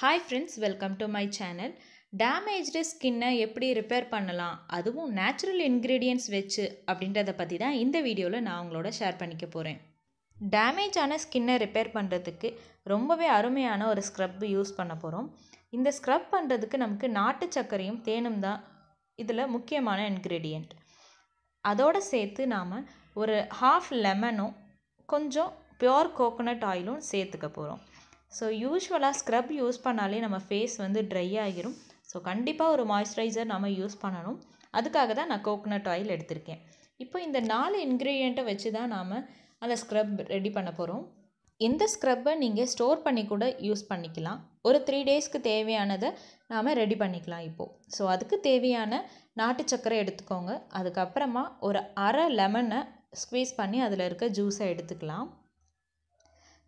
hi friends welcome to my channel damaged ஸ்கின்னை எப்படி repair பண்ணலாம் அதுவும் நேச்சுரல் இன்க்ரீடியன்ட்ஸ் வச்சு அப்படின்றத பற்றி தான் இந்த வீடியோவில் நான் உங்களோட ஷேர் பண்ணிக்க போகிறேன் டேமேஜான ஸ்கின்னை ரிப்பேர் பண்ணுறதுக்கு ரொம்பவே அருமையான ஒரு ஸ்க்ரப் யூஸ் பண்ண போகிறோம் இந்த ஸ்க்ரப் பண்ணுறதுக்கு நமக்கு நாட்டு சர்க்கரையும் தேனும் தான் இதில் முக்கியமான இன்க்ரீடியண்ட் அதோடு சேர்த்து நாம் ஒரு ஹாஃப் லெமனும் கொஞ்சம் பியோர் கோகோனட் ஆயிலும் சேர்த்துக்க போகிறோம் ஸோ யூஸ்வலாக ஸ்க்ரப் யூஸ் பண்ணாலே நம்ம ஃபேஸ் வந்து ட்ரை ஆகிரும் ஸோ கண்டிப்பாக ஒரு மாய்ஸ்சரைசர் நம்ம யூஸ் பண்ணணும் அதுக்காக தான் நான் கோகோனட் ஆயில் எடுத்திருக்கேன் இப்போ இந்த நாலு இன்க்ரீடியண்ட்டை வச்சு தான் நாம் அந்த ஸ்க்ரப் ரெடி பண்ண போகிறோம் இந்த ஸ்க்ரப்பை நீங்கள் ஸ்டோர் பண்ணி கூட யூஸ் பண்ணிக்கலாம் ஒரு த்ரீ டேஸ்க்கு தேவையானதை நாம் ரெடி பண்ணிக்கலாம் இப்போது ஸோ அதுக்கு தேவையான நாட்டு சக்கரை எடுத்துக்கோங்க அதுக்கப்புறமா ஒரு அரை லெமனை ஸ்க்வீஸ் பண்ணி அதில் இருக்க ஜூஸை எடுத்துக்கலாம்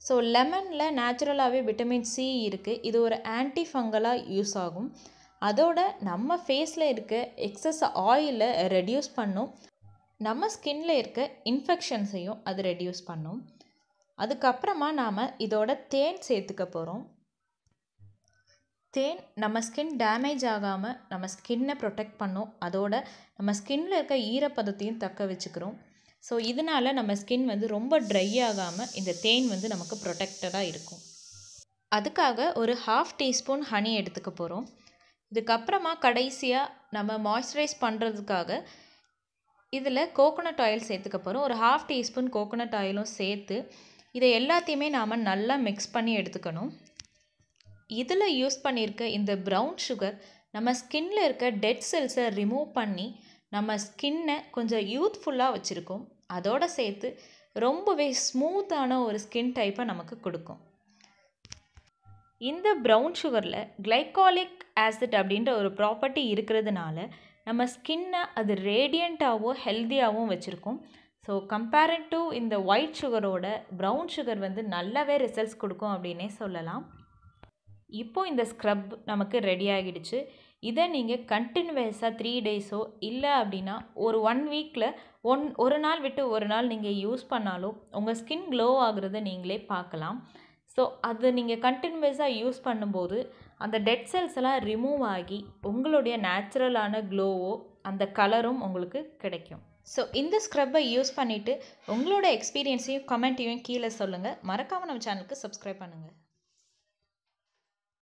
ஸோ லெமனில் நேச்சுரலாகவே விட்டமின் சி இருக்குது இது ஒரு ஆன்டி யூஸ் ஆகும் அதோட நம்ம ஃபேஸில் இருக்க எக்ஸஸ் ஆயிலை ரெடியூஸ் பண்ணும் நம்ம ஸ்கின்ல இருக்க இன்ஃபெக்ஷன்ஸையும் அது ரெடியூஸ் பண்ணும் அதுக்கப்புறமா நாம் இதோட தேன் சேர்த்துக்க போகிறோம் தேன் நம்ம ஸ்கின் டேமேஜ் ஆகாமல் நம்ம ஸ்கின்னை ப்ரொடெக்ட் பண்ணும் அதோட நம்ம ஸ்கின்னில் இருக்க ஈரப்பதத்தையும் தக்க வச்சுக்கிறோம் ஸோ இதனால் நம்ம ஸ்கின் வந்து ரொம்ப ட்ரை ஆகாமல் இந்த தேன் வந்து நமக்கு ப்ரொடெக்டடாக இருக்கும் அதுக்காக ஒரு ஹாஃப் டீஸ்பூன் ஹனி எடுத்துக்க போகிறோம் இதுக்கப்புறமா கடைசியாக நம்ம மாய்ஸ்சரைஸ் பண்ணுறதுக்காக இதில் கோகோனட் ஆயில் சேர்த்துக்க போகிறோம் ஒரு ஹாஃப் டீஸ்பூன் கோகோனட் ஆயிலும் சேர்த்து இதை எல்லாத்தையுமே நாம் நல்லா மிக்ஸ் பண்ணி எடுத்துக்கணும் இதில் யூஸ் பண்ணியிருக்க இந்த ப்ரௌன் சுகர் நம்ம ஸ்கின்ல இருக்க டெட் செல்ஸை ரிமூவ் பண்ணி நம்ம ஸ்கின்னை கொஞ்சம் யூத்ஃபுல்லாக வச்சுருக்கும் அதோடு சேர்த்து ரொம்பவே ஸ்மூத்தான ஒரு ஸ்கின் டைப்பை நமக்கு கொடுக்கும் இந்த ப்ரௌன் சுகரில் கிளைகாலிக் ஆசிட் அப்படின்ற ஒரு ப்ராப்பர்ட்டி இருக்கிறதுனால நம்ம ஸ்கின்னை அது ரேடியண்ட்டாகவும் ஹெல்த்தியாகவும் வச்சுருக்கும் ஸோ கம்பேரட் டு இந்த ஒயிட் சுகரோட ப்ரௌன் சுகர் வந்து நல்லாவே ரிசல்ட்ஸ் கொடுக்கும் அப்படின்னே சொல்லலாம் இப்போது இந்த ஸ்க்ரப் நமக்கு ரெடி ஆகிடுச்சு இதை நீங்கள் கண்டினியூஸாக த்ரீ டேஸோ இல்லை அப்படின்னா ஒரு ஒன் வீக்கில் ஒன் ஒரு நாள் விட்டு ஒரு நாள் நீங்கள் யூஸ் பண்ணாலும் உங்கள் ஸ்கின் க்ளோ ஆகுறத நீங்களே பார்க்கலாம் ஸோ அதை நீங்கள் கண்டினியூஸாக யூஸ் பண்ணும்போது அந்த டெட் செல்ஸ் எல்லாம் ரிமூவ் ஆகி உங்களுடைய நேச்சுரலான க்ளோவோ அந்த கலரும் உங்களுக்கு கிடைக்கும் ஸோ இந்த ஸ்க்ரப்பை யூஸ் பண்ணிவிட்டு உங்களோட எக்ஸ்பீரியன்ஸையும் கமெண்ட்டையும் கீழே சொல்லுங்கள் மறக்காமல் நம்ம சேனலுக்கு சப்ஸ்கிரைப் பண்ணுங்கள்